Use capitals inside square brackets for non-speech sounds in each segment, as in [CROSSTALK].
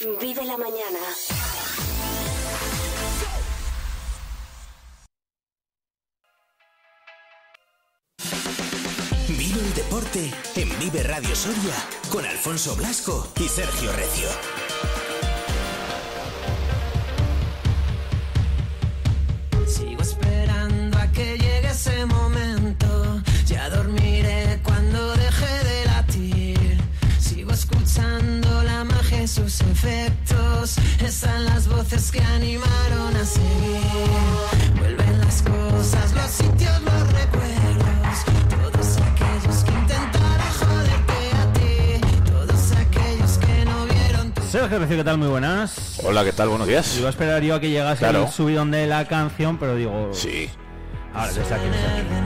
Vive la mañana. Vive el deporte en Vive Radio Soria con Alfonso Blasco y Sergio Recio. sus efectos. Están las voces que animaron a seguir. Vuelven las cosas, los sitios, los recuerdos. Todos aquellos que intentaron joderte a ti. Todos aquellos que no vieron Sergio ¿qué tal? Muy buenas. Hola, ¿qué tal? Buenos días. Iba a esperar yo a que llegase claro. el subidón de la canción, pero digo. Sí. Ahora, desde aquí, aquí.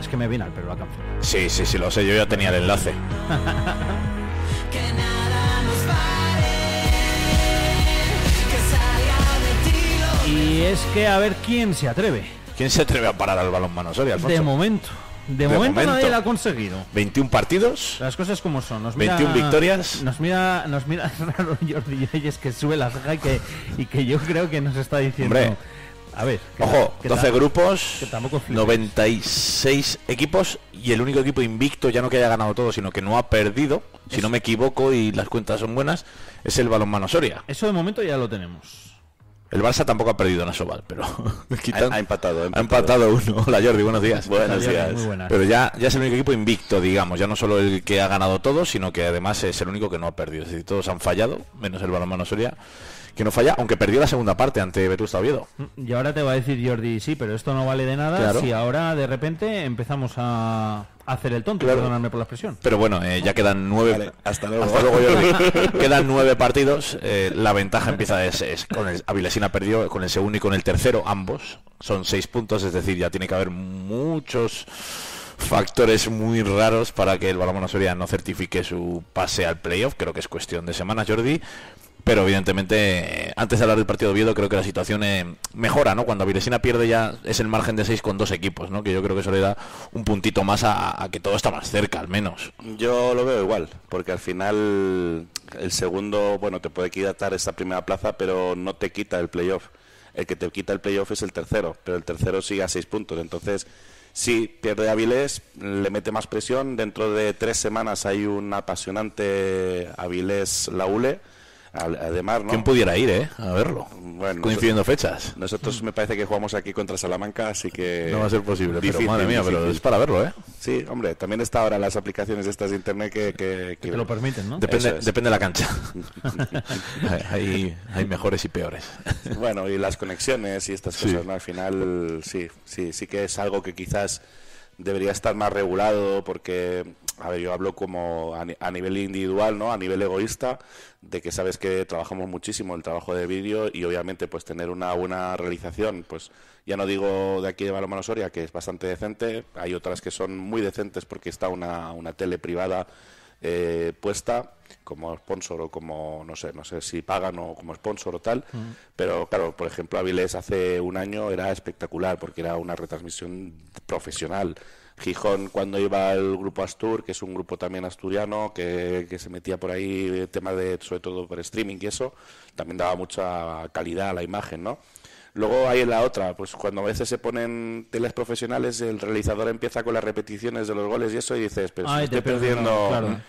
Es que me vino al pelo la canción. Sí, sí, sí, lo sé. Yo ya tenía el enlace. [LAUGHS] Y es que a ver quién se atreve. ¿Quién se atreve a parar al Balón Soria, De momento. De, momento, nadie lo ha conseguido. 21 partidos. Las cosas como son. Nos 21 victorias. Nos mira, nos mira [LAUGHS] raro Jordi es que sube la y que, yo creo que nos está diciendo. A ver. Ojo, 12 grupos, 96 equipos y el único equipo invicto, ya no que haya ganado todo, sino que no ha perdido, si no me equivoco y las cuentas son buenas, es el Balón Soria. Eso de momento ya lo tenemos. El Barça tampoco ha perdido en Asobal, pero [LAUGHS] ha, empatado, ha, empatado, uno. Hola [LAUGHS] Jordi, buenos días. Buenos días. pero ya, ya es el único equipo invicto, digamos. Ya no solo el que ha ganado todo, sino que además es el único que no ha perdido. Es todos han fallado, menos el balonmano Soria que no falla, aunque perdió la segunda parte ante Vetusta Oviedo. Mm, y ahora te va a decir Jordi, sí, pero esto no vale de nada si ahora de repente empezamos a hacer el tonto, perdonadme por la expresión. Pero bueno, eh, ya quedan nueve. hasta luego. Jordi. [LAUGHS] quedan nueve partidos. Eh, la ventaja empieza es, es con el Avilesina perdió con el segundo y con el tercero ambos. Son seis puntos, es decir, ya tiene que haber muchos factores muy raros para que el Balón Soria no certifique su pase al playoff. Creo que es cuestión de semanas, Jordi. Pero evidentemente, antes de hablar del partido de Oviedo, creo que la situación eh, mejora, ¿no? Cuando Avilesina pierde ya es el margen de seis con dos equipos, ¿no? Que yo creo que eso le da un puntito más a, que todo está más cerca, al menos. Yo lo veo igual, porque al final el segundo, bueno, te puede quitar esta primera plaza, pero no te quita el playoff. El que te quita el playoff es el tercero, pero el tercero sigue a seis puntos. Entonces, si pierde Avilés, le mete más presión. Dentro de tres semanas hay un apasionante Avilés-Laule Además, ¿no? ¿Quién pudiera ir, eh? A verlo. Bueno, Coincidiendo fechas. Nosotros me parece que jugamos aquí contra Salamanca, así que. No va a ser posible, pero madre mía, pero es para verlo, ¿eh? Sí, hombre, también está ahora las aplicaciones de estas de internet que. Que, lo permiten, ¿no? Depende, depende de la cancha. [LAUGHS] hay, mejores y peores. bueno, y las conexiones y estas cosas, ¿no? Al final, sí, sí, sí que es algo que quizás debería estar más regulado porque a ver, yo hablo como a, nivel individual, ¿no? A nivel egoísta, de que sabes que trabajamos muchísimo el trabajo de vídeo y obviamente pues tener una buena realización, pues ya no digo de aquí de Balomano Soria, que es bastante decente, hay otras que son muy decentes porque está una, una tele privada eh, puesta como sponsor o como, no sé, no sé si pagan o como sponsor o tal, pero claro, por ejemplo, Avilés hace un año era espectacular porque era una retransmisión profesional Gijón cuando iba el grupo Astur, que es un grupo también asturiano, que, que se metía por ahí eh, tema de, sobre todo por streaming y eso, también daba mucha calidad a la imagen, ¿no? Luego hay la otra, pues cuando a veces se ponen teles profesionales, el realizador empieza con las repeticiones de los goles y eso y dices, pero me estoy perdiendo,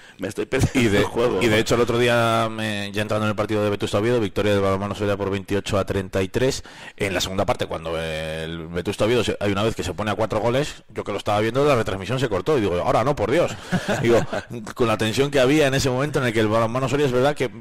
y de, juego. Y de hecho el otro día, ya entrando en el partido de Vetusta Oviedo, victoria de Balonmano Soria por 28 a 33. En la segunda parte, cuando el Vetusta Oviedo, hay una vez que se pone a cuatro goles, yo que lo estaba viendo, la retransmisión se cortó y digo, ahora no, por Dios. [LAUGHS] digo, con la tensión que había en ese momento en el que el Balonmano Soria es verdad que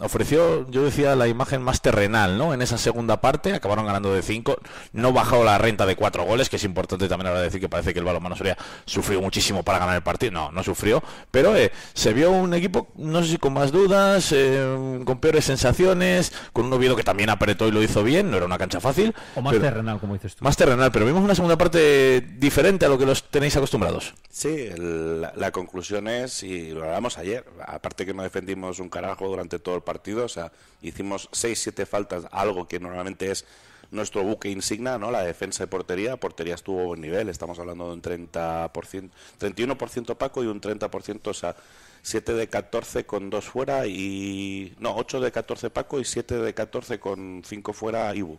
ofreció, yo decía, la imagen más terrenal, ¿no? En esa segunda parte acabaron ganando de 5, no bajó la renta de 4 goles, que es importante también ahora decir que parece que el balonmano sería sufrió muchísimo para ganar el partido, no, no sufrió, pero eh, se vio un equipo, no sé si con más dudas, eh, con peores sensaciones, con un Oviedo que también apretó y lo hizo bien, no era una cancha fácil. O más terrenal, como dices tú. Más terrenal, pero vimos una segunda parte diferente a lo que los tenéis acostumbrados. Sí, la, la conclusión es, y lo hablamos ayer, aparte que no defendimos un carajo durante todo el partido. O sea, hicimos 6-7 faltas, algo que normalmente es nuestro buque insignia, ¿no? La defensa de portería. Portería estuvo a buen nivel, estamos hablando de un 30%, 31% Paco y un 30%, o sea, 7 de 14 con 2 fuera y. No, 8 de 14 Paco y 7 de 14 con 5 fuera Ibu.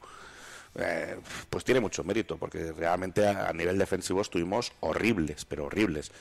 Eh, pues tiene mucho mérito, porque realmente a nivel defensivo estuvimos horribles, pero horribles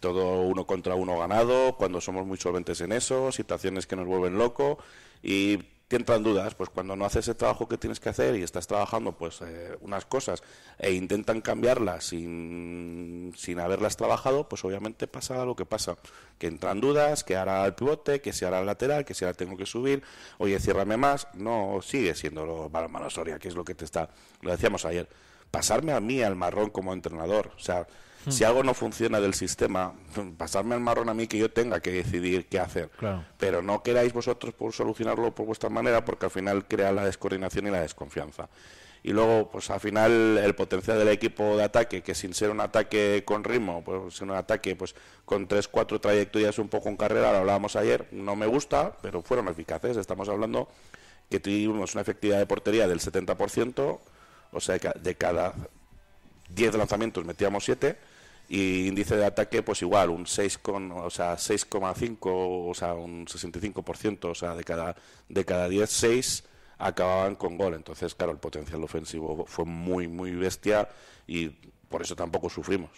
todo uno contra uno ganado, cuando somos muy solventes en eso, situaciones que nos vuelven loco y te entran dudas, pues cuando no haces el trabajo que tienes que hacer y estás trabajando pues eh, unas cosas e intentan cambiarlas sin, haberlas trabajado, pues obviamente pasa lo que pasa, que entran dudas, que hará el pivote, que se hará el lateral, que si ahora tengo que subir, oye, ciérrame más, no sigue siendo lo malo Soria, que es lo que te está, lo decíamos ayer, pasarme a mí al marrón como entrenador, o sea, Hmm. Si algo no funciona del sistema, pasarme el marrón a mí que yo tenga que decidir qué hacer. Pero no queráis vosotros por solucionarlo por vuestra manera, porque al final crea la descoordinación y la desconfianza. Y luego, pues al final, el potencial del equipo de ataque, que sin ser un ataque con ritmo, pues un ataque pues con tres, cuatro trayectorias un poco en carrera, lo hablábamos ayer, no me gusta, pero fueron eficaces. Estamos hablando que tuvimos una efectividad de portería del 70%, o sea, de cada 10 lanzamientos metíamos 7 y índice de ataque, pues igual, un 6,5, o sea, o sea, un 65%, o sea, de cada, de cada 10, 6 acababan con gol. Entonces, claro, el potencial ofensivo fue muy, muy bestia y por eso tampoco sufrimos.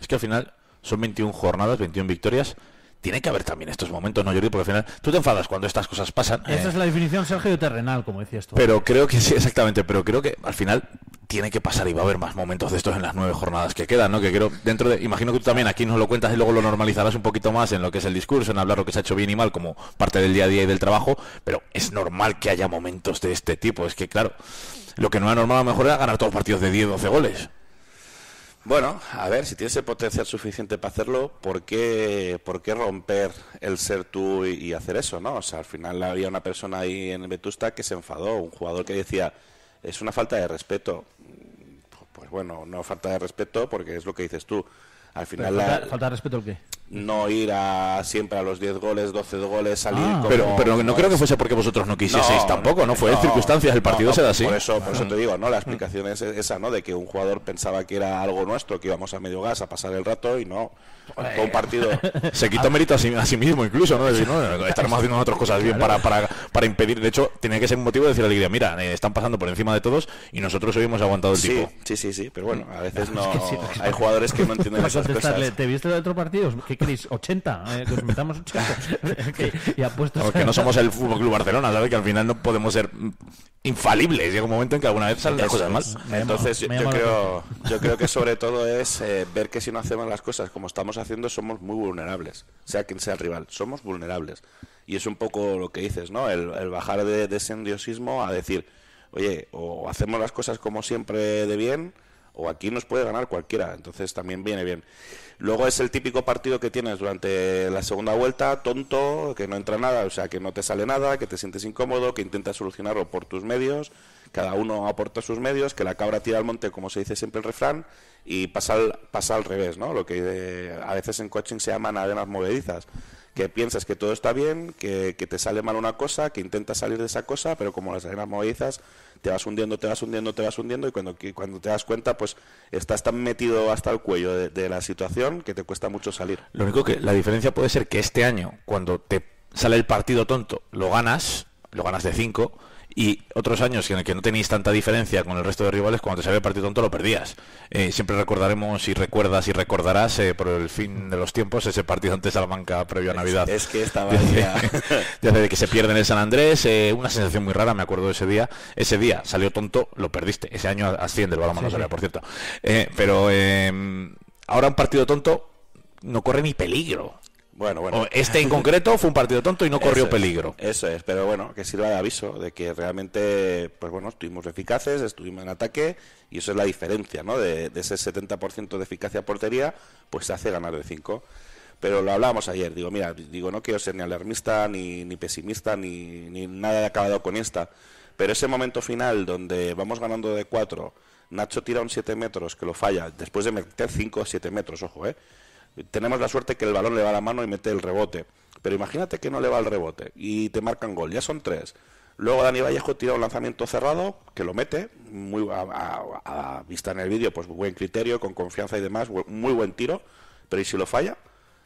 Es que al final son 21 jornadas, 21 victorias. Tiene que haber también estos momentos, ¿no, Jordi? Porque al final tú te enfadas cuando estas cosas pasan. Esa eh. es la definición, Sergio, terrenal, como decías tú. Pero creo que [LAUGHS] sí, exactamente. Pero creo que al final tiene que pasar y va a haber más momentos de estos en las nueve jornadas que quedan, ¿no? Que creo, dentro de, imagino que tú también aquí nos lo cuentas y luego lo normalizarás un poquito más en lo que es el discurso, en hablar lo que se ha hecho bien y mal como parte del día a día y del trabajo, pero es normal que haya momentos de este tipo, es que claro, lo que no era normal a lo mejor era ganar todos los partidos de 10, 12 goles. Bueno, a ver, si tienes el potencial suficiente para hacerlo, ¿por qué, por romper el ser tú y, hacer eso, no? O sea, al final había una persona ahí en Vetusta que se enfadó, un jugador que decía, es una falta de respeto. Pues bueno, no falta de respeto porque es lo que dices tú. Al final. Falta, ¿Falta de respeto qué? no ir a siempre a los 10 goles, 12 goles, salir ah. pero, pero no, creo que fuese porque vosotros no quisieseis tampoco, ¿no? Fue circunstancias, el partido se da así. Por eso, por eso te mm. digo, ¿no? La mm. explicación es esa, ¿no? De que un jugador pensaba que era algo nuestro, que íbamos a medio gas a pasar el rato y no. Todo un partido. [LAUGHS] se quitó mérito a sí, mismo, incluso, ¿no? Decir, Estaremos haciendo otras cosas bien para, para, impedir. De hecho, tiene que ser un motivo de decir a guía, mira, eh, están pasando por encima de todos y nosotros hoy hemos aguantado el sí, tipo. Sí, sí, sí, pero bueno, a veces [LAUGHS] no. hay jugadores que no [LAUGHS] ¿Te viste de otro partido? ¿80? Eh, metamos 80? okay. [LAUGHS] [LAUGHS] Porque no somos el Fútbol Club Barcelona, ¿sabes? Que al final no podemos ser mm, infalibles. Llega un momento en que alguna vez salen las cosas mal. Entonces, yo, creo, yo creo que [LAUGHS] sobre todo es eh, ver que si no hacemos las cosas como estamos haciendo, somos muy vulnerables, sea quien sea el rival. Somos vulnerables. Y es un poco lo que dices, ¿no? El, bajar de, ese endiosismo a decir, oye, o hacemos las cosas como siempre de bien o aquí nos puede ganar cualquiera, entonces también viene bien. Luego es el típico partido que tienes durante la segunda vuelta, tonto, que no entra nada, o sea, que no te sale nada, que te sientes incómodo, que intentas solucionarlo por tus medios, cada uno aporta sus medios, que la cabra tira al monte, como se dice siempre el refrán, y pasa al, pasa al revés, ¿no? Lo que eh, a veces en coaching se llaman arenas movedizas que piensas que todo está bien, que, te sale mal una cosa, que intentas salir de esa cosa, pero como las arenas movedizas, te vas hundiendo, te vas hundiendo, te vas hundiendo, y cuando, cuando te das cuenta, pues estás tan metido hasta el cuello de, de la situación que te cuesta mucho salir. Lo único que la diferencia puede ser que este año, cuando te sale el partido tonto, lo ganas, lo ganas de 5 y otros años en el que no tenéis tanta diferencia con el resto de rivales, cuando te había partido tonto lo perdías. Eh, siempre recordaremos y recuerdas y recordarás eh, por el fin de los tiempos ese partido ante Salamanca previo a Navidad. Es, que estaba [LAUGHS] ya. Desde [LAUGHS] que se pierde en el San Andrés, eh, una sensación muy rara, me acuerdo de ese día. Ese día salió tonto, lo perdiste. Ese año asciende el balón, no por cierto. pero em, ahora un partido tonto no corre ni peligro. Bueno, bueno. Este en concreto fue un partido tonto y no corrió peligro. eso es, pero bueno, que sirva de aviso de que realmente, pues bueno, estuvimos eficaces, estuvimos en ataque y eso es la diferencia, ¿no? De, ese 70% de eficacia portería, pues se hace ganar de 5 pero lo hablábamos ayer. Digo, mira, digo, no quiero ser ni alarmista, ni, ni pesimista, ni, ni nada de acabado con esta. Pero ese momento final donde vamos ganando de 4, Nacho tira un 7 metros que lo falla, después de meter 5 7 metros, ojo, ¿eh? tenemos la suerte que el balón le va a la mano y mete el rebote. Pero imagínate que no le va el rebote y te marcan gol, ya son tres. Luego Dani Vallejo tira un lanzamiento cerrado, que lo mete, muy a, vista en el vídeo, pues buen criterio, con confianza y demás, muy buen tiro, pero ¿y si lo falla?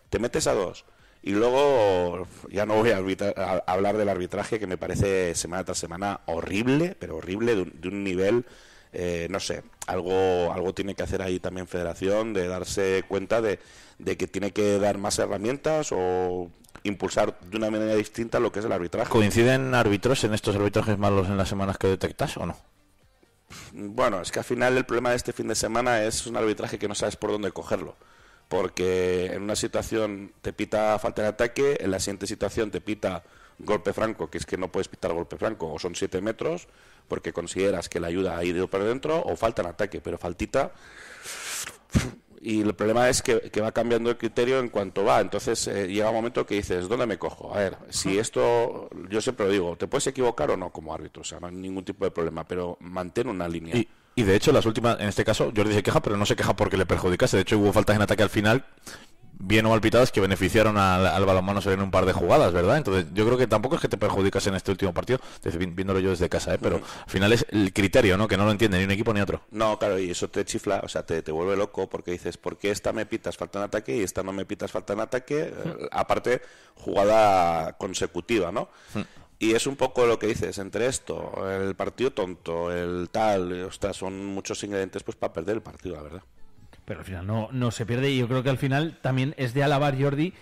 Te metes a dos. Y luego, ya no voy a, hablar del arbitraje, que me parece semana tras semana horrible, pero horrible, de un nivel eh, no sé, algo, algo tiene que hacer ahí también Federación de darse cuenta de, de que tiene que dar más herramientas o impulsar de una manera distinta lo que es el arbitraje. ¿Coinciden árbitros en estos arbitrajes malos en las semanas que detectas o no? Bueno, es que al final el problema de este fin de semana es un arbitraje que no sabes por dónde cogerlo. Porque en una situación te pita falta de ataque, en la siguiente situación te pita golpe franco, que es que no puedes pitar golpe franco, o son 7 metros, porque consideras que la ayuda ha ido por dentro o falta en ataque, pero faltita. Y el problema es que, va cambiando el criterio en cuanto va. Entonces eh, llega un momento que dices, ¿dónde me cojo? A ver, si esto, yo siempre lo digo, te puedes equivocar o no como árbitro, o sea, no hay ningún tipo de problema, pero mantén una línea. Y... de hecho, las últimas, en este caso, yo le dije queja, pero no se queja porque le perjudicase. De hecho, hubo faltas en ataque al final bien o mal pitadas que beneficiaron al, al balonmano en un par de jugadas, ¿verdad? Entonces, yo creo que tampoco es que te perjudicas en este último partido, viéndolo yo desde casa, ¿eh? pero al final es el criterio, ¿no? Que no lo entiende ni un equipo ni otro. No, claro, y eso te chifla, o sea, te, te vuelve loco porque dices, ¿por qué esta me pitas falta en ataque y esta no me pitas falta en ataque? Eh, aparte, jugada consecutiva, ¿no? Y es un poco lo que dices, entre esto, el partido tonto, el tal, ostras, son muchos ingredientes pues para perder el partido, la verdad pero al final no, no se pierde. Y yo creo que al final también es de alabar, Jordi,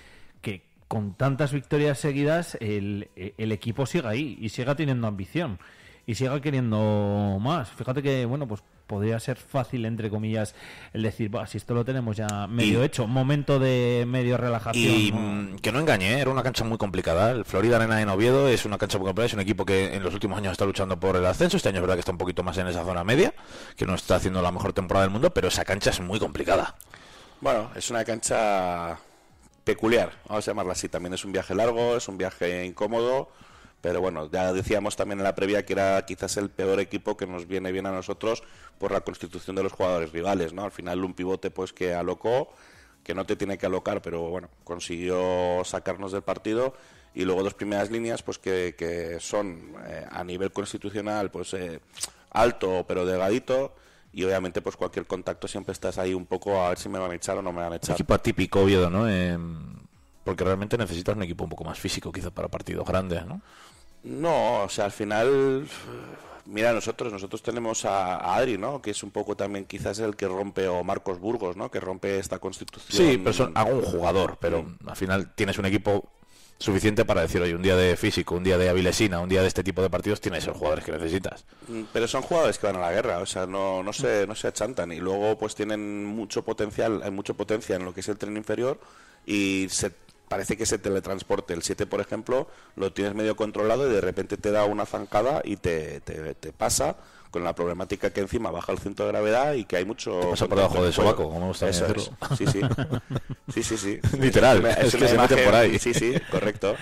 que con tantas victorias seguidas el, el equipo siga ahí y siga teniendo ambición y siga queriendo más. Fíjate que, bueno, pues podría ser fácil, entre comillas, el decir, si esto lo tenemos ya medio hecho, momento de medio relajación. Y mm, que no engañe, ¿eh? era una cancha muy complicada. El Florida Arena de Oviedo es una cancha muy complicada, es un equipo que en los últimos años está luchando por el ascenso. Este año es verdad que está un poquito más en esa zona media, que no está haciendo la mejor temporada del mundo, pero esa cancha es muy complicada. Bueno, es una cancha peculiar, vamos a llamarla así. También es un viaje largo, es un viaje incómodo pero bueno, ya decíamos también en la previa que era quizás el peor equipo que nos viene bien a nosotros por la constitución de los jugadores rivales, ¿no? Al final un pivote pues que alocó, que no te tiene que alocar, pero bueno, consiguió sacarnos del partido y luego dos primeras líneas pues que, son eh, a nivel constitucional pues eh, alto pero delgadito y obviamente pues cualquier contacto siempre estás ahí un poco a ver si me van a echar o no me van a echar. Equipo atípico, Oviedo, ¿no? Porque realmente necesitas un equipo un poco más físico, quizás para partidos grandes, ¿no? No, o sea, al final, mira, nosotros nosotros tenemos a, Adri, ¿no? Que es un poco también quizás el que rompe, o Marcos Burgos, ¿no? Que rompe esta constitución. Sí, pero son, hago un jugador, pero al final tienes un equipo suficiente para decir, oye, un día de físico, un día de avilesina, un día de este tipo de partidos, tienes los jugadores que necesitas. Mm, pero son jugadores que van a la guerra, o sea, no, no, se, no se achantan y luego pues tienen mucho potencial, hay mucho potencia en lo que es el tren inferior y se parece que se teletransporte. El 7, por ejemplo, lo tienes medio controlado y de repente te da una zancada y te, te, pasa con la problemática que encima baja el centro de gravedad y que hay mucho... Te pasa por debajo de sobaco, como me gusta Eso Sí, sí. Sí, sí, [LAUGHS] Literal. Es, que se mete por ahí. Sí, sí, correcto.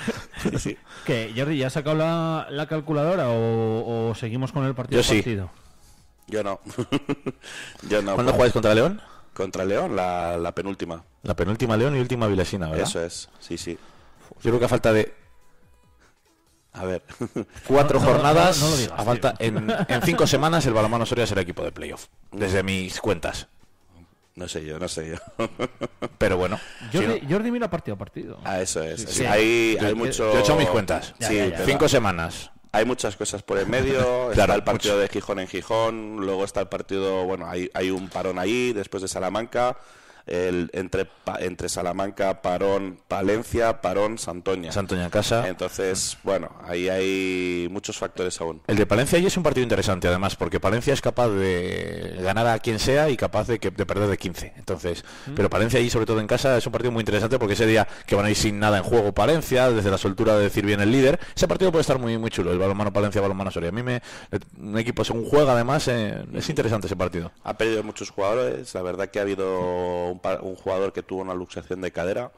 Sí, [LAUGHS] ya has sacado la, calculadora o, seguimos con el partido? Yo sí. Partido? Yo no. [LAUGHS] Yo no. ¿Cuándo jugáis contra León? Contra León, la, penúltima. La penúltima León y última Vilesina, ¿verdad? Eso es, sí, sí. Yo creo que a falta de a ver, [LAUGHS] cuatro [LAUGHS] jornadas, falta en, cinco semanas el balonmano Soria será equipo de playoff, desde mis cuentas. No sé yo, no sé yo. [LAUGHS] Pero bueno. Jordi, si mira partido a partido. Ah, eso es. Hay, mucho... Yo he hecho mis cuentas. Sí, cinco semanas hay muchas cosas por el medio. [LAUGHS] Está el partido de Gijón en Gijón, luego está el partido, bueno, hay, hay un parón ahí, después de Salamanca entre, entre Salamanca, Parón, Palencia, Parón, Santoña. Santoña casa. Entonces, bueno, ahí hay muchos factores aún. El de Palencia ahí es un partido interesante, además, porque Palencia es capaz de ganar a quien sea y capaz de, que, de perder de 15. Entonces, mm. pero Palencia ahí, sobre todo en casa, es un partido muy interesante porque ese día que van a ir sin nada en juego Palencia, desde la soltura de decir bien el líder, ese partido puede estar muy, muy chulo, el balonmano Palencia, balonmano Soria. A mí me, un equipo según juega, además, eh, es interesante ese partido. Ha perdido muchos jugadores, la verdad que ha habido un, jugador que tuvo una luxación de cadera,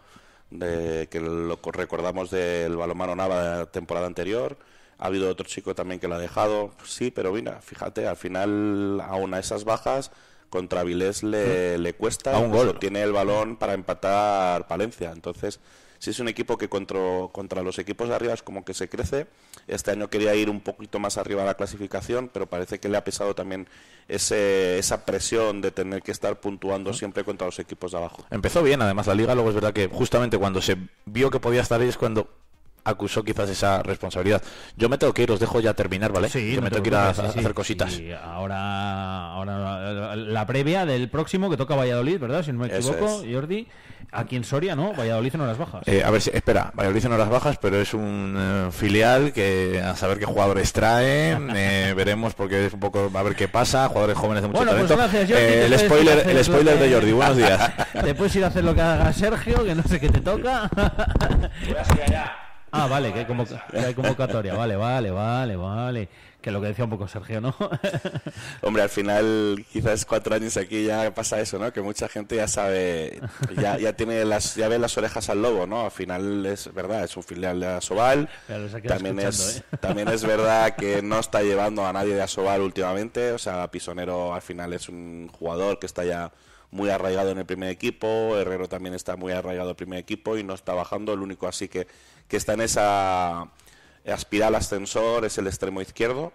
de, que lo recordamos del balonmano Nava de la temporada anterior. Ha habido otro chico también que lo ha dejado. Sí, pero mira, fíjate, al final, aún a esas bajas, contra Vilés le, le cuesta. un gol. Tiene el balón para empatar Palencia. Entonces, si es un equipo que contra, contra los equipos de arriba es como que se crece. Este año quería ir un poquito más arriba a la clasificación, pero parece que le ha pesado también ese, esa presión de tener que estar puntuando siempre contra los equipos de abajo. Empezó bien, además, la liga. Luego es verdad que justamente cuando se vio que podía estar ahí es cuando acusó quizás esa responsabilidad. Yo me tengo que ir, os dejo ya terminar, ¿vale? Sí, me tengo que ir a, hacer cositas. ahora, ahora la previa del próximo que toca Valladolid, ¿verdad? Si no me equivoco, Jordi. Aquí en Soria, ¿no? Valladolid en horas bajas. Eh, a ver, espera, Valladolid en horas bajas, pero es un eh, filial que a saber qué jugadores trae, [LAUGHS] eh, veremos porque es un poco, a ver qué pasa, jugadores jóvenes de mucho pues talento. el spoiler, el spoiler de Jordi, buenos días. [LAUGHS] [LAUGHS] Te ir a hacer lo que haga Sergio, que no sé qué te toca. Voy allá. Ah, vale, [LAUGHS] que hay, convocatoria. Vale, vale, vale, vale. Que lo que decía un poco Sergio, ¿no? [LAUGHS] Hombre, al final, quizás cuatro años aquí ya pasa eso, ¿no? Que mucha gente ya sabe, ya, tiene las, ya ve las orejas al lobo, ¿no? Al final es verdad, es un filial de Asobal. También es, ¿eh? también es verdad [LAUGHS] que no está llevando a nadie de Asobal últimamente. O sea, Pisonero al final es un jugador que está ya muy arraigado en el primer equipo, Herrero también está muy arraigado en el primer equipo y no está bajando, el único así que, que está en esa espiral ascensor es el extremo izquierdo.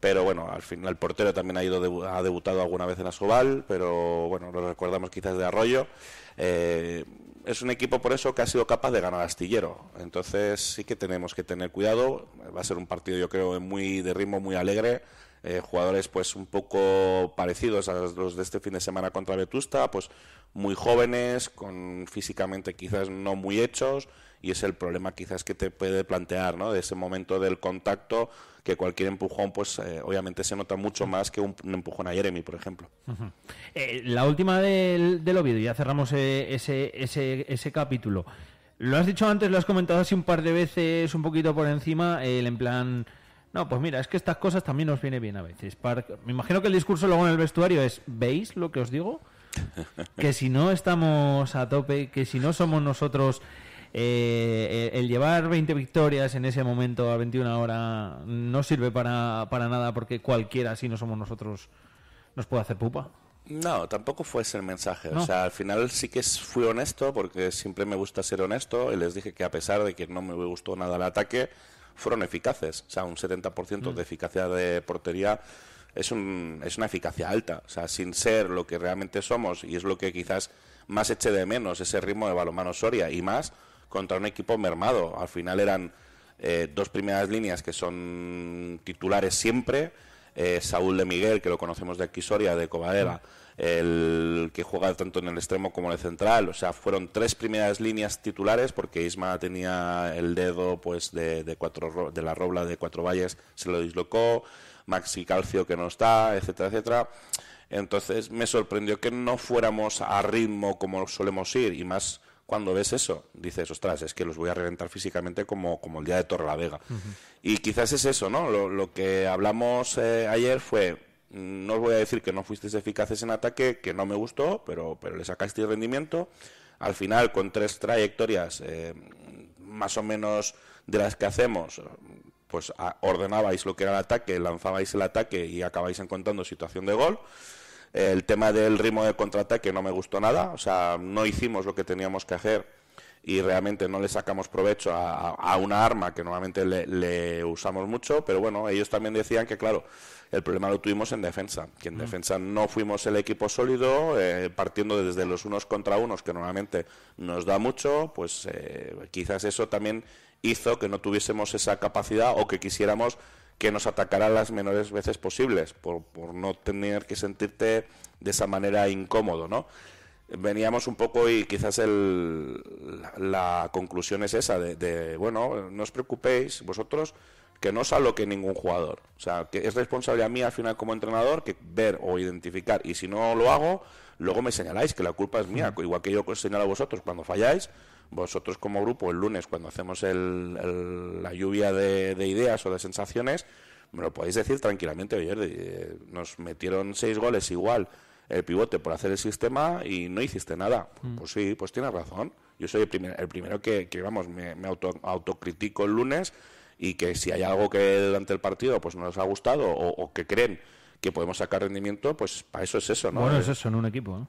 Pero bueno, al final el portero también ha ido ha debutado alguna vez en subal, pero bueno, lo recordamos quizás de Arroyo. Eh, es un equipo por eso que ha sido capaz de ganar astillero. Entonces sí que tenemos que tener cuidado. Va a ser un partido, yo creo, muy de ritmo muy alegre. Eh, jugadores pues un poco parecidos a los de este fin de semana contra Vetusta, pues muy jóvenes, con físicamente quizás no muy hechos, y es el problema quizás que te puede plantear, ¿no? De ese momento del contacto, que cualquier empujón, pues eh, obviamente se nota mucho más que un, empujón a Jeremy, por ejemplo. Eh, la última del, del, ya cerramos ese, ese, ese capítulo. Lo has dicho antes, lo has comentado así un par de veces, un poquito por encima, el en plan no, pues mira, es que estas cosas también nos viene bien a veces. Me imagino que el discurso luego en el vestuario es, ¿veis lo que os digo? [LAUGHS] Que si no estamos a tope, que si no somos nosotros eh, el llevar 20 victorias en ese momento a 21 hora no sirve para, nada porque cualquiera, si no somos nosotros, nos puede hacer pupa. No, tampoco fue ese el mensaje. O sea, al final sí que fui honesto porque siempre me gusta ser honesto y les dije que a pesar de que no me gustó nada el ataque, fueron eficaces. O sea, un 70% de mm. eficacia de portería es, un, es una eficacia alta. O sea, sin ser lo que realmente somos, y es lo que quizás más eche de menos, ese ritmo de balomano Soria, y más contra un equipo mermado. Al final eran eh, dos primeras líneas que son titulares siempre. Eh, Saúl de Miguel, que lo conocemos de aquí Soria, de Covadera. Mm el que juega tanto en el extremo como en el central. O sea, fueron tres primeras líneas titulares porque Isma tenía el dedo pues de, cuatro, de la robla de Cuatro Valles, se lo dislocó, Maxi Calcio que no está, etcétera, etcétera. Entonces me sorprendió que no fuéramos a ritmo como solemos ir y más cuando ves eso, dices, ostras, es que los voy a reventar físicamente como, como el día de Torre la Vega. Y quizás es eso, ¿no? Lo, que hablamos eh, ayer fue, no os voy a decir que no fuisteis eficaces en ataque, que no me gustó, pero, pero le sacasteis rendimiento. Al final, con tres trayectorias eh, más o menos de las que hacemos, pues ordenabais lo que era el ataque, lanzabais el ataque y acabáis encontrando situación de gol. El tema del ritmo de contraataque no me gustó nada, o sea, no hicimos lo que teníamos que hacer y realmente no le sacamos provecho a, una arma que normalmente le, usamos mucho, pero bueno, ellos también decían que, claro, el problema lo tuvimos en defensa, que en mm. defensa no fuimos el equipo sólido, eh, partiendo desde los unos contra unos, que normalmente nos da mucho, pues eh, quizás eso también hizo que no tuviésemos esa capacidad o que quisiéramos que nos atacara las menores veces posibles, por, por no tener que sentirte de esa manera incómodo, ¿no? veníamos un poco y quizás la, conclusión es esa, de, bueno, no os preocupéis vosotros, que no os aloque ningún jugador. O sea, que es responsabilidad mía al final como entrenador que ver o identificar. Y si no lo hago, luego me señaláis que la culpa es mía, igual que yo os señalo a vosotros cuando falláis. Vosotros como grupo el lunes cuando hacemos el, la lluvia de, de ideas o de sensaciones, me lo podéis decir tranquilamente, ayer nos metieron seis goles igual, el pivote por hacer el sistema y no hiciste nada. Mm. Pues sí, pues tienes razón. Yo soy el, primero que, que vamos, me, me autocritico el lunes y que si hay algo que durante el partido pues no nos ha gustado o, que creen que podemos sacar rendimiento, pues para eso es eso, ¿no? Bueno, eh, es eso en un equipo,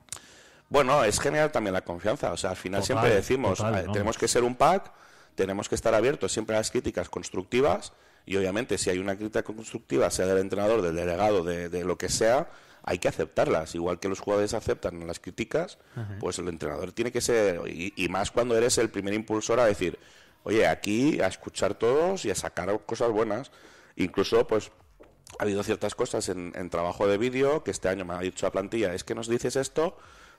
Bueno, es generar también la confianza. O sea, al final siempre decimos, tenemos que ser un pack, tenemos que estar abiertos siempre a las críticas constructivas y obviamente si hay una crítica constructiva, sea del entrenador, del delegado, de lo que sea, hay que aceptarlas. Igual que los jugadores aceptan las críticas, pues el entrenador tiene que ser, y, más cuando eres el primer impulsor a decir, oye, aquí a escuchar todos y a sacar cosas buenas. Incluso, pues, ha habido ciertas cosas en, trabajo de vídeo que este año me ha dicho la plantilla, es que nos dices esto,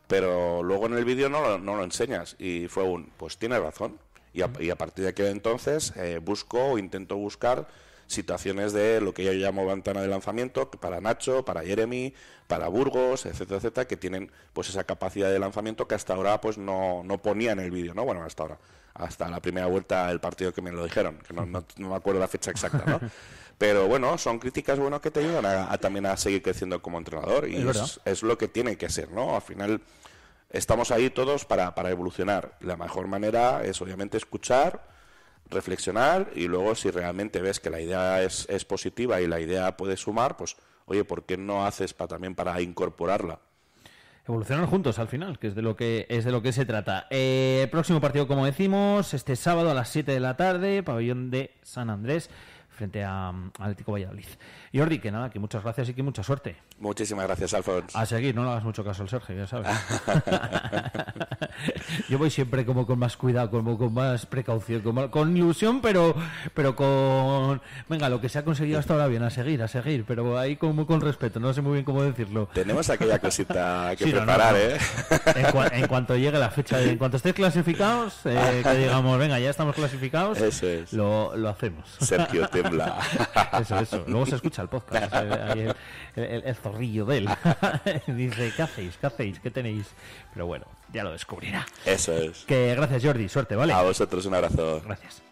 pero luego en el vídeo no, lo, enseñas. Y fue un, pues tienes razón. Y a, partir de aquel entonces eh, busco o intento buscar situaciones de lo que yo llamo ventana de lanzamiento, para Nacho, para Jeremy, para Burgos, etcétera, etcétera, que tienen pues esa capacidad de lanzamiento que hasta ahora pues no, no ponía en el vídeo, ¿no? Bueno, hasta ahora, hasta la primera vuelta del partido que me lo dijeron, que no, no, me acuerdo la fecha exacta, [LAUGHS] Pero bueno, son críticas bueno que te ayudan a, también a seguir creciendo como entrenador y es, es, lo que tiene que ser, ¿no? Al final estamos ahí todos para, para evolucionar. La mejor manera es obviamente escuchar reflexionar y luego si realmente ves que la idea es, es positiva y la idea puede sumar, pues oye, ¿por qué no haces para también para incorporarla? Evolucionar juntos al final, que es de lo que es de lo que se trata. Eh, próximo partido, como decimos, este sábado a las 7 de la tarde, pabellón de San Andrés, frente a, a mm, Atlético Valladolid. Jordi, que nada, que muchas gracias y que mucha suerte. Muchísimas gracias, Alfonso. A seguir, no le hagas mucho caso al Sergio, ya sabes. [LAUGHS] [LAUGHS] Yo voy siempre como con más cuidado, como con más precaución, con, con ilusión, pero, pero con... Venga, lo que se ha conseguido hasta ahora bien, a seguir, a seguir, pero ahí como con respeto, no sé muy bien cómo decirlo. Tenemos aquella cosita [LAUGHS] que preparar, ¿eh? En, cuanto llegue la fecha, de, en cuanto estéis clasificados, eh, que digamos, venga, ya estamos clasificados, lo, hacemos. Sergio tembla. eso, eso. Luego se escucha el podcast. el, río de él. [LAUGHS] Dice, ¿qué hacéis? ¿Qué hacéis? ¿Qué tenéis? Pero bueno, ya lo descubrirá. Eso es. Que gracias Jordi, suerte, ¿vale? A vosotros un abrazo. Gracias.